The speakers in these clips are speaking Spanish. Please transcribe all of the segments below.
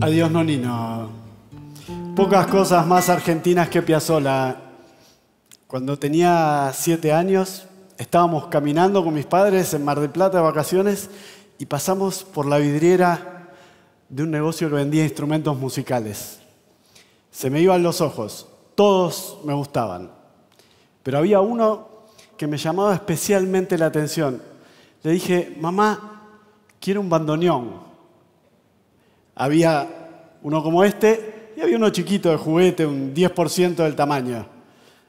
Adiós, Nonino. Pocas cosas más argentinas que Piazzola. Cuando tenía siete años, estábamos caminando con mis padres en Mar del Plata de vacaciones y pasamos por la vidriera de un negocio que vendía instrumentos musicales. Se me iban los ojos, todos me gustaban, pero había uno que me llamaba especialmente la atención. Le dije, mamá, quiero un bandoneón. Había uno como este y había uno chiquito de juguete, un 10% del tamaño.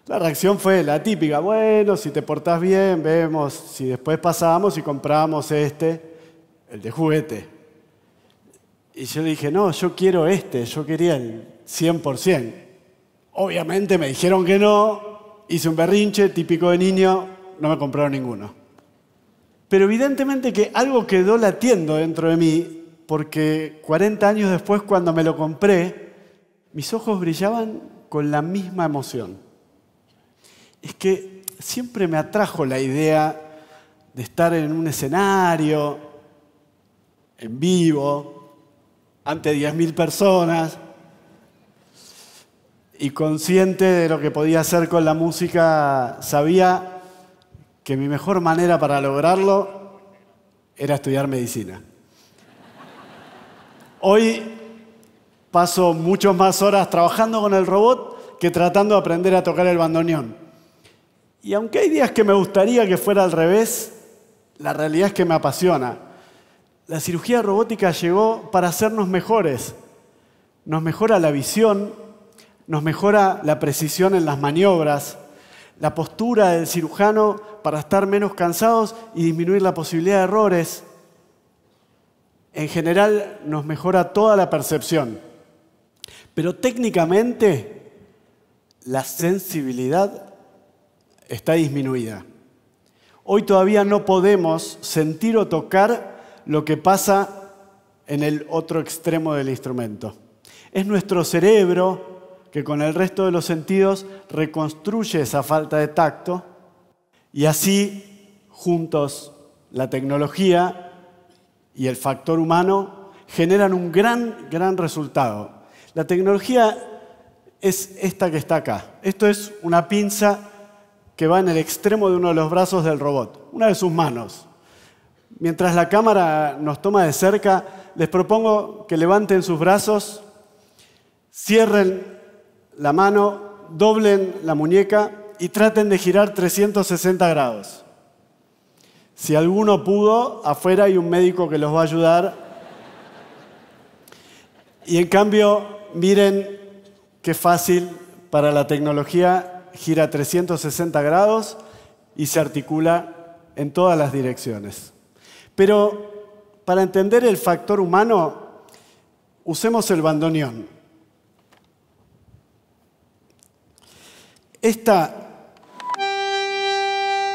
La reacción fue la típica, bueno, si te portás bien, vemos si después pasamos y compramos este, el de juguete. Y yo dije, no, yo quiero este, yo quería el 100%. Obviamente me dijeron que no, hice un berrinche típico de niño, no me compraron ninguno. Pero evidentemente que algo quedó latiendo dentro de mí porque 40 años después cuando me lo compré, mis ojos brillaban con la misma emoción. Es que siempre me atrajo la idea de estar en un escenario, en vivo, ante 10.000 personas, y consciente de lo que podía hacer con la música, sabía que mi mejor manera para lograrlo era estudiar medicina. Hoy paso muchas más horas trabajando con el robot que tratando de aprender a tocar el bandoneón. Y aunque hay días que me gustaría que fuera al revés, la realidad es que me apasiona. La cirugía robótica llegó para hacernos mejores. Nos mejora la visión, nos mejora la precisión en las maniobras, la postura del cirujano para estar menos cansados y disminuir la posibilidad de errores en general nos mejora toda la percepción, pero técnicamente la sensibilidad está disminuida. Hoy todavía no podemos sentir o tocar lo que pasa en el otro extremo del instrumento. Es nuestro cerebro que con el resto de los sentidos reconstruye esa falta de tacto y así juntos la tecnología y el factor humano generan un gran, gran resultado. La tecnología es esta que está acá. Esto es una pinza que va en el extremo de uno de los brazos del robot, una de sus manos. Mientras la cámara nos toma de cerca, les propongo que levanten sus brazos, cierren la mano, doblen la muñeca y traten de girar 360 grados. Si alguno pudo, afuera hay un médico que los va a ayudar. Y en cambio, miren qué fácil para la tecnología, gira 360 grados y se articula en todas las direcciones. Pero para entender el factor humano, usemos el bandoneón. Esta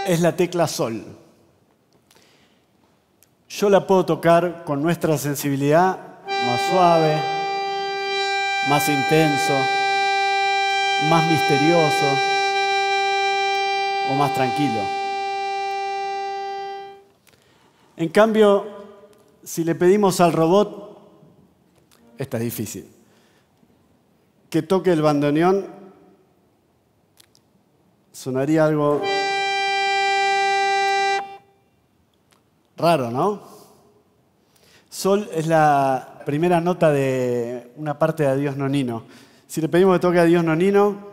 es la tecla sol yo la puedo tocar con nuestra sensibilidad más suave, más intenso, más misterioso o más tranquilo. En cambio, si le pedimos al robot, está es difícil, que toque el bandoneón, sonaría algo raro, ¿no? Sol es la primera nota de una parte de Adiós Nonino. Si le pedimos que toque a Adiós Nonino,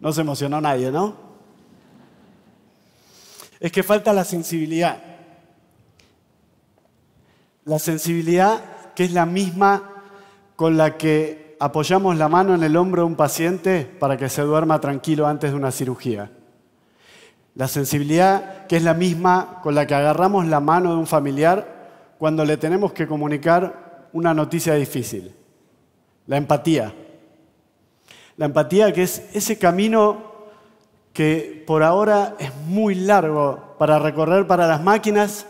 No se emocionó nadie, ¿no? Es que falta la sensibilidad. La sensibilidad que es la misma con la que apoyamos la mano en el hombro de un paciente para que se duerma tranquilo antes de una cirugía. La sensibilidad que es la misma con la que agarramos la mano de un familiar cuando le tenemos que comunicar una noticia difícil. La empatía. La empatía que es ese camino que por ahora es muy largo para recorrer para las máquinas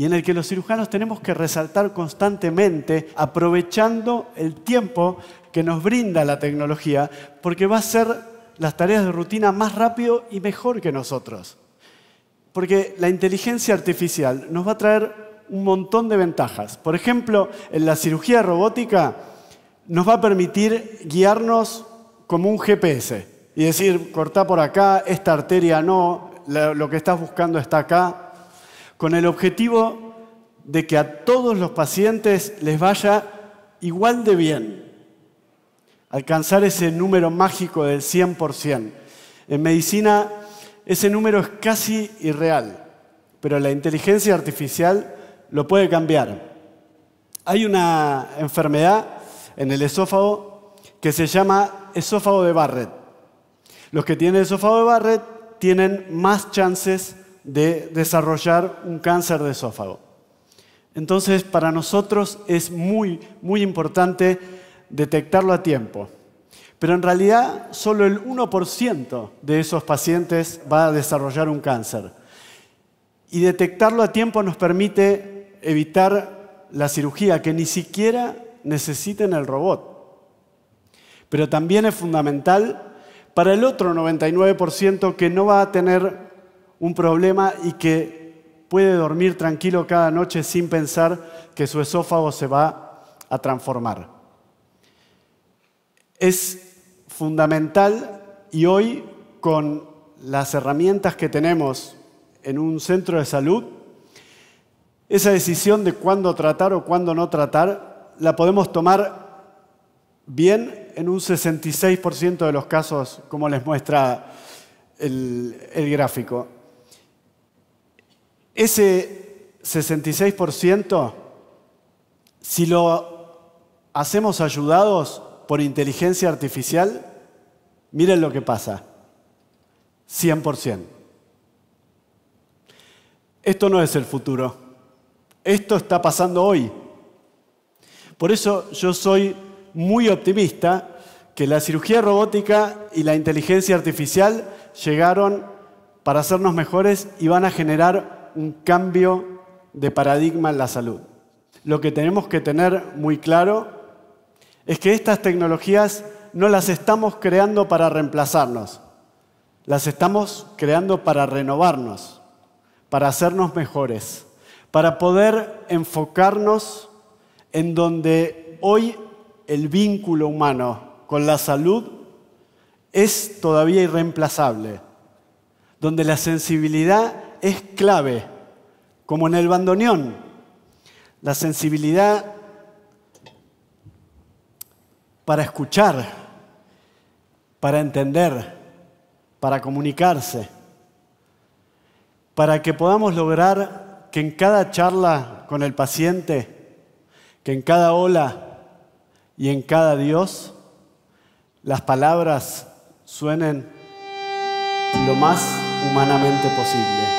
y en el que los cirujanos tenemos que resaltar constantemente, aprovechando el tiempo que nos brinda la tecnología, porque va a hacer las tareas de rutina más rápido y mejor que nosotros. Porque la inteligencia artificial nos va a traer un montón de ventajas. Por ejemplo, en la cirugía robótica nos va a permitir guiarnos como un GPS y decir, corta por acá, esta arteria no, lo que estás buscando está acá, con el objetivo de que a todos los pacientes les vaya igual de bien, alcanzar ese número mágico del 100%. En medicina ese número es casi irreal, pero la inteligencia artificial lo puede cambiar. Hay una enfermedad en el esófago que se llama esófago de Barrett. Los que tienen esófago de Barrett tienen más chances de desarrollar un cáncer de esófago. Entonces, para nosotros es muy, muy importante detectarlo a tiempo. Pero en realidad, solo el 1% de esos pacientes va a desarrollar un cáncer. Y detectarlo a tiempo nos permite evitar la cirugía, que ni siquiera necesiten el robot. Pero también es fundamental para el otro 99% que no va a tener un problema y que puede dormir tranquilo cada noche sin pensar que su esófago se va a transformar. Es fundamental y hoy con las herramientas que tenemos en un centro de salud, esa decisión de cuándo tratar o cuándo no tratar la podemos tomar bien en un 66% de los casos, como les muestra el, el gráfico. Ese 66%, si lo hacemos ayudados por inteligencia artificial, miren lo que pasa. 100%. Esto no es el futuro. Esto está pasando hoy. Por eso yo soy muy optimista que la cirugía robótica y la inteligencia artificial llegaron para hacernos mejores y van a generar un cambio de paradigma en la salud. Lo que tenemos que tener muy claro es que estas tecnologías no las estamos creando para reemplazarnos, las estamos creando para renovarnos, para hacernos mejores, para poder enfocarnos en donde hoy el vínculo humano con la salud es todavía irreemplazable, donde la sensibilidad es clave, como en el bandoneón. La sensibilidad para escuchar, para entender, para comunicarse, para que podamos lograr que en cada charla con el paciente, que en cada ola y en cada Dios, las palabras suenen lo más humanamente posible.